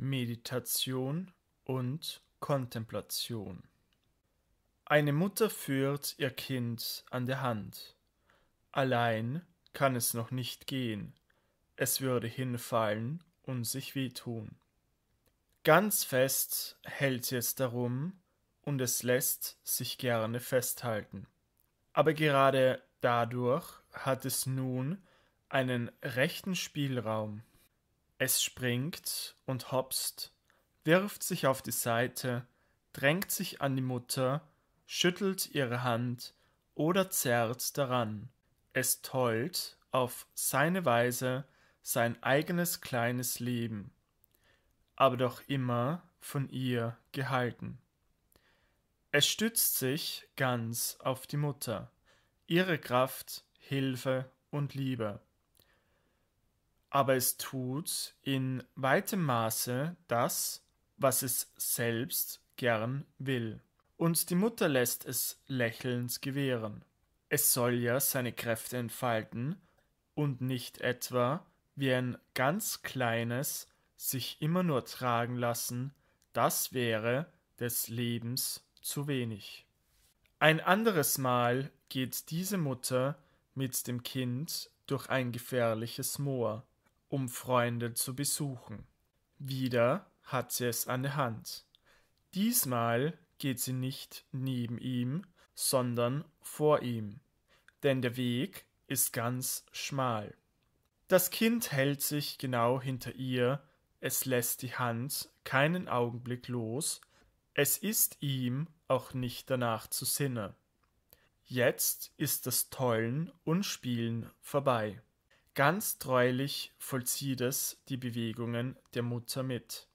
Meditation und Kontemplation. Eine Mutter führt ihr Kind an der Hand. Allein kann es noch nicht gehen, es würde hinfallen und sich wehtun. Ganz fest hält sie es darum und es lässt sich gerne festhalten. Aber gerade dadurch hat es nun einen rechten Spielraum. Es springt und hopst, wirft sich auf die Seite, drängt sich an die Mutter, schüttelt ihre Hand oder zerrt daran. Es tollt auf seine Weise sein eigenes kleines Leben, aber doch immer von ihr gehalten. Es stützt sich ganz auf die Mutter, ihre Kraft, Hilfe und Liebe aber es tut in weitem Maße das, was es selbst gern will. Und die Mutter lässt es lächelnd gewähren. Es soll ja seine Kräfte entfalten und nicht etwa wie ein ganz kleines sich immer nur tragen lassen, das wäre des Lebens zu wenig. Ein anderes Mal geht diese Mutter mit dem Kind durch ein gefährliches Moor um Freunde zu besuchen. Wieder hat sie es an der Hand. Diesmal geht sie nicht neben ihm, sondern vor ihm, denn der Weg ist ganz schmal. Das Kind hält sich genau hinter ihr, es lässt die Hand keinen Augenblick los, es ist ihm auch nicht danach zu Sinne. Jetzt ist das Tollen und Spielen vorbei. Ganz treulich vollzieht es die Bewegungen der Mutter mit.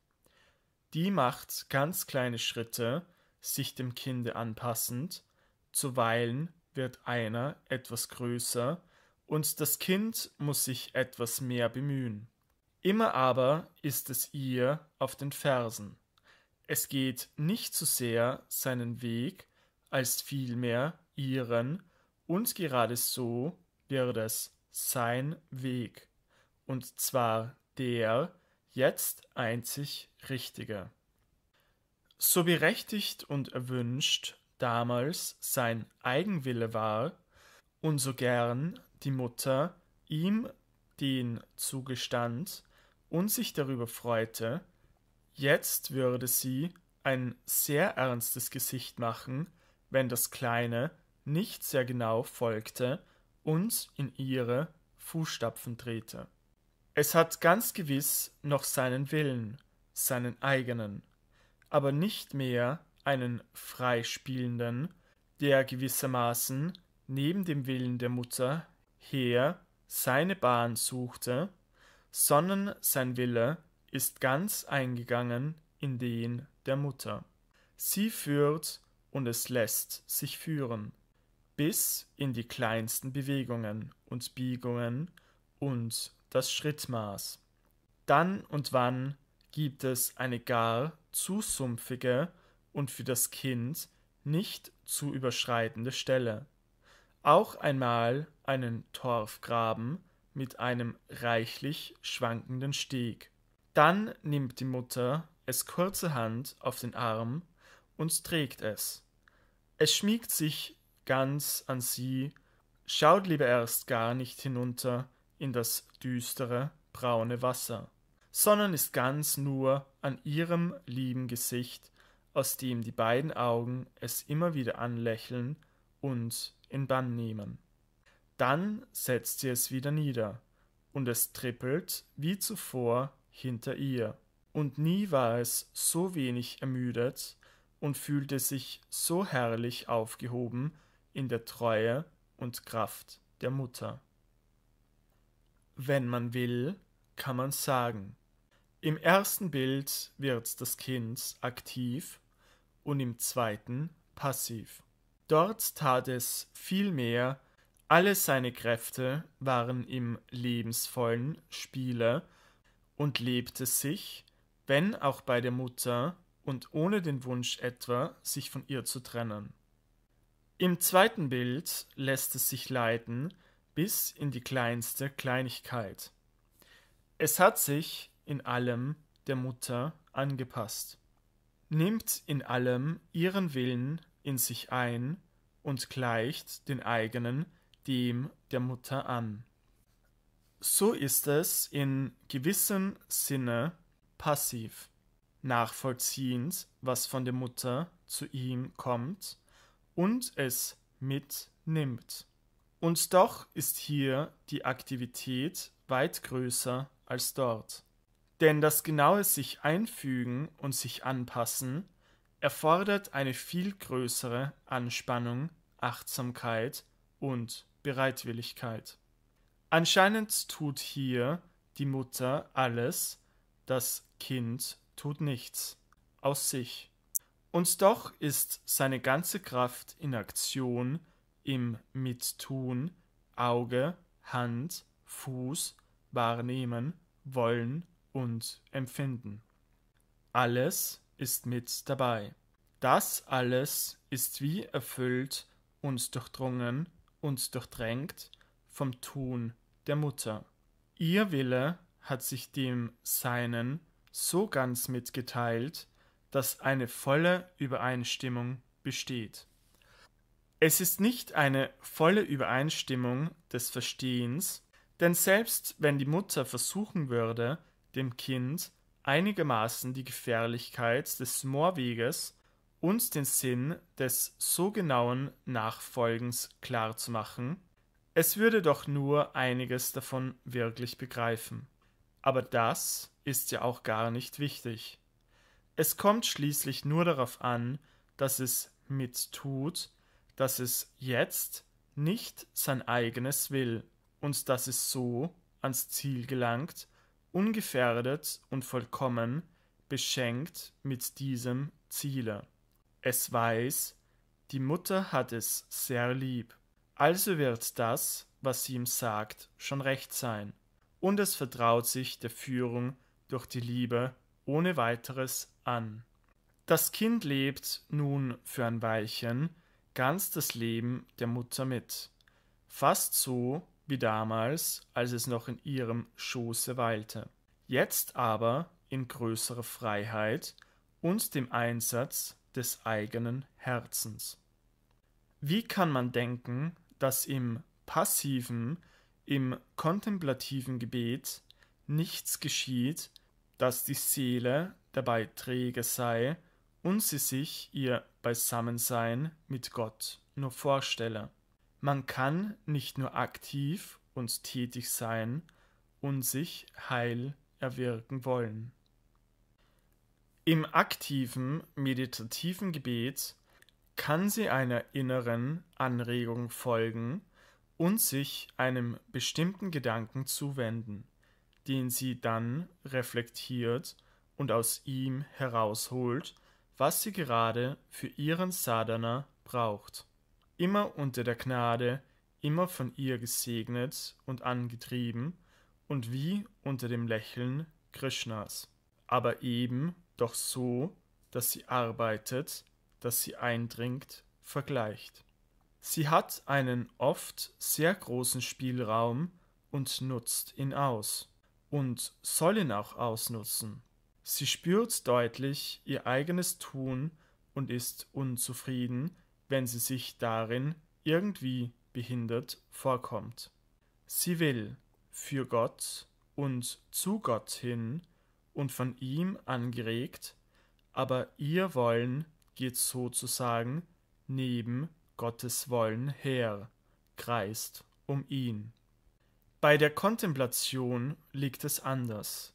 Die macht ganz kleine Schritte, sich dem Kinde anpassend, zuweilen wird einer etwas größer und das Kind muss sich etwas mehr bemühen. Immer aber ist es ihr auf den Fersen. Es geht nicht so sehr seinen Weg, als vielmehr ihren, und gerade so wird es sein Weg, und zwar der jetzt einzig richtige. So berechtigt und erwünscht damals sein Eigenwille war, und so gern die Mutter ihm den zugestand und sich darüber freute, jetzt würde sie ein sehr ernstes Gesicht machen, wenn das Kleine nicht sehr genau folgte, und in ihre Fußstapfen trete. Es hat ganz gewiss noch seinen Willen, seinen eigenen, aber nicht mehr einen Freispielenden, der gewissermaßen neben dem Willen der Mutter her seine Bahn suchte, sondern sein Wille ist ganz eingegangen in den der Mutter. Sie führt und es lässt sich führen bis in die kleinsten Bewegungen und Biegungen und das Schrittmaß. Dann und wann gibt es eine gar zu sumpfige und für das Kind nicht zu überschreitende Stelle. Auch einmal einen Torfgraben mit einem reichlich schwankenden Steg. Dann nimmt die Mutter es kurzerhand auf den Arm und trägt es. Es schmiegt sich ganz an sie, schaut lieber erst gar nicht hinunter in das düstere, braune Wasser, sondern ist ganz nur an ihrem lieben Gesicht, aus dem die beiden Augen es immer wieder anlächeln und in Bann nehmen. Dann setzt sie es wieder nieder, und es trippelt wie zuvor hinter ihr. Und nie war es so wenig ermüdet und fühlte sich so herrlich aufgehoben in der Treue und Kraft der Mutter. Wenn man will, kann man sagen. Im ersten Bild wird das Kind aktiv und im zweiten passiv. Dort tat es viel mehr, alle seine Kräfte waren im lebensvollen Spiele und lebte sich, wenn auch bei der Mutter und ohne den Wunsch etwa, sich von ihr zu trennen. Im zweiten Bild lässt es sich leiten bis in die kleinste Kleinigkeit. Es hat sich in allem der Mutter angepasst, nimmt in allem ihren Willen in sich ein und gleicht den eigenen dem der Mutter an. So ist es in gewissem Sinne passiv, nachvollziehend, was von der Mutter zu ihm kommt und es mitnimmt. Und doch ist hier die Aktivität weit größer als dort. Denn das genaue sich einfügen und sich anpassen erfordert eine viel größere Anspannung, Achtsamkeit und Bereitwilligkeit. Anscheinend tut hier die Mutter alles, das Kind tut nichts aus sich. Und doch ist seine ganze Kraft in Aktion, im Mittun, Auge, Hand, Fuß, Wahrnehmen, Wollen und Empfinden. Alles ist mit dabei. Das alles ist wie erfüllt und durchdrungen und durchdrängt vom Tun der Mutter. Ihr Wille hat sich dem Seinen so ganz mitgeteilt, dass eine volle Übereinstimmung besteht. Es ist nicht eine volle Übereinstimmung des Verstehens, denn selbst wenn die Mutter versuchen würde, dem Kind einigermaßen die Gefährlichkeit des Moorweges und den Sinn des so genauen Nachfolgens klarzumachen, es würde doch nur einiges davon wirklich begreifen. Aber das ist ja auch gar nicht wichtig. Es kommt schließlich nur darauf an, dass es mittut, dass es jetzt nicht sein eigenes will und dass es so ans Ziel gelangt, ungefährdet und vollkommen beschenkt mit diesem Ziele. Es weiß, die Mutter hat es sehr lieb, also wird das, was sie ihm sagt, schon recht sein, und es vertraut sich der Führung durch die Liebe ohne weiteres an. Das Kind lebt nun für ein Weilchen ganz das Leben der Mutter mit, fast so wie damals, als es noch in ihrem Schoße weilte, jetzt aber in größerer Freiheit und dem Einsatz des eigenen Herzens. Wie kann man denken, dass im passiven, im kontemplativen Gebet nichts geschieht, dass die Seele dabei träge sei und sie sich ihr Beisammensein mit Gott nur vorstelle. Man kann nicht nur aktiv und tätig sein und sich heil erwirken wollen. Im aktiven meditativen Gebet kann sie einer inneren Anregung folgen und sich einem bestimmten Gedanken zuwenden den sie dann reflektiert und aus ihm herausholt, was sie gerade für ihren Sadhana braucht. Immer unter der Gnade, immer von ihr gesegnet und angetrieben und wie unter dem Lächeln Krishnas, aber eben doch so, dass sie arbeitet, dass sie eindringt, vergleicht. Sie hat einen oft sehr großen Spielraum und nutzt ihn aus und soll ihn auch ausnutzen. Sie spürt deutlich ihr eigenes Tun und ist unzufrieden, wenn sie sich darin irgendwie behindert vorkommt. Sie will für Gott und zu Gott hin und von ihm angeregt, aber ihr Wollen geht sozusagen neben Gottes Wollen her, kreist um ihn. Bei der Kontemplation liegt es anders.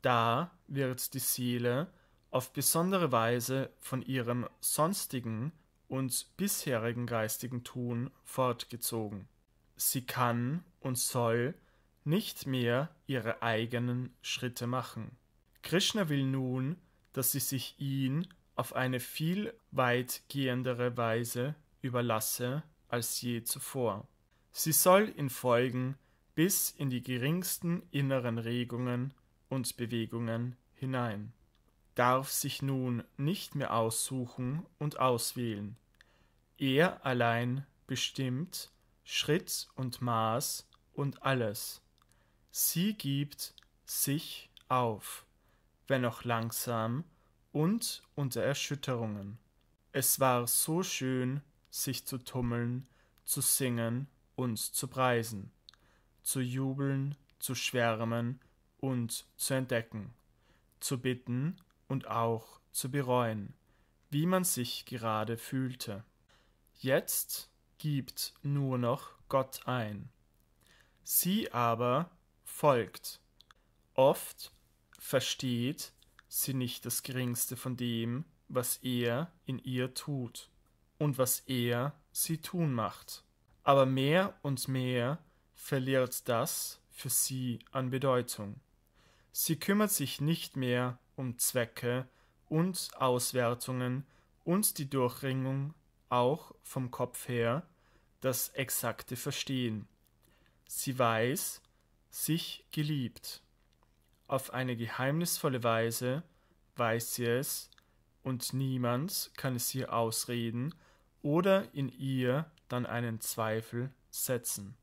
Da wird die Seele auf besondere Weise von ihrem sonstigen und bisherigen geistigen Tun fortgezogen. Sie kann und soll nicht mehr ihre eigenen Schritte machen. Krishna will nun, dass sie sich ihn auf eine viel weitgehendere Weise überlasse als je zuvor. Sie soll in Folgen bis in die geringsten inneren Regungen und Bewegungen hinein, darf sich nun nicht mehr aussuchen und auswählen. Er allein bestimmt Schritt und Maß und alles. Sie gibt sich auf, wenn auch langsam und unter Erschütterungen. Es war so schön, sich zu tummeln, zu singen und zu preisen zu jubeln, zu schwärmen und zu entdecken, zu bitten und auch zu bereuen, wie man sich gerade fühlte. Jetzt gibt nur noch Gott ein. Sie aber folgt. Oft versteht sie nicht das geringste von dem, was er in ihr tut und was er sie tun macht. Aber mehr und mehr verliert das für sie an Bedeutung. Sie kümmert sich nicht mehr um Zwecke und Auswertungen und die Durchringung auch vom Kopf her das exakte Verstehen. Sie weiß, sich geliebt. Auf eine geheimnisvolle Weise weiß sie es, und niemand kann es ihr ausreden oder in ihr dann einen Zweifel setzen.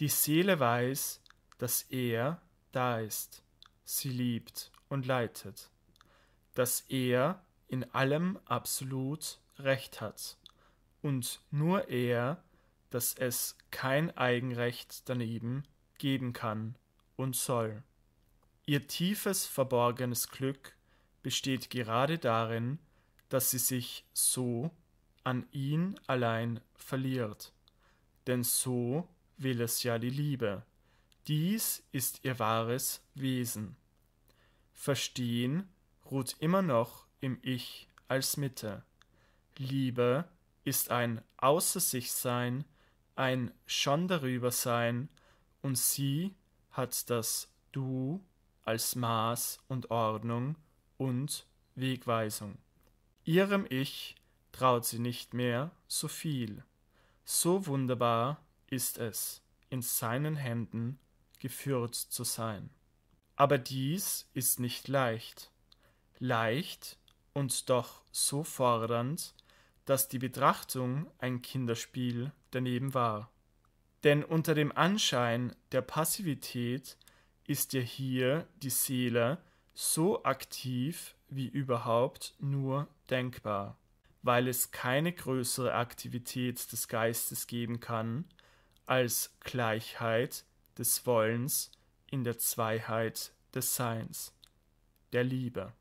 Die Seele weiß, dass er da ist, sie liebt und leitet, dass er in allem absolut Recht hat und nur er, dass es kein Eigenrecht daneben geben kann und soll. Ihr tiefes verborgenes Glück besteht gerade darin, dass sie sich so an ihn allein verliert, denn so will es ja die Liebe. Dies ist ihr wahres Wesen. Verstehen ruht immer noch im Ich als Mitte. Liebe ist ein Außer sich Sein, ein Schon darüber Sein und sie hat das Du als Maß und Ordnung und Wegweisung. Ihrem Ich traut sie nicht mehr so viel. So wunderbar ist es, in seinen Händen geführt zu sein. Aber dies ist nicht leicht. Leicht und doch so fordernd, dass die Betrachtung ein Kinderspiel daneben war. Denn unter dem Anschein der Passivität ist ja hier die Seele so aktiv wie überhaupt nur denkbar, weil es keine größere Aktivität des Geistes geben kann, als Gleichheit des Wollens in der Zweiheit des Seins, der Liebe.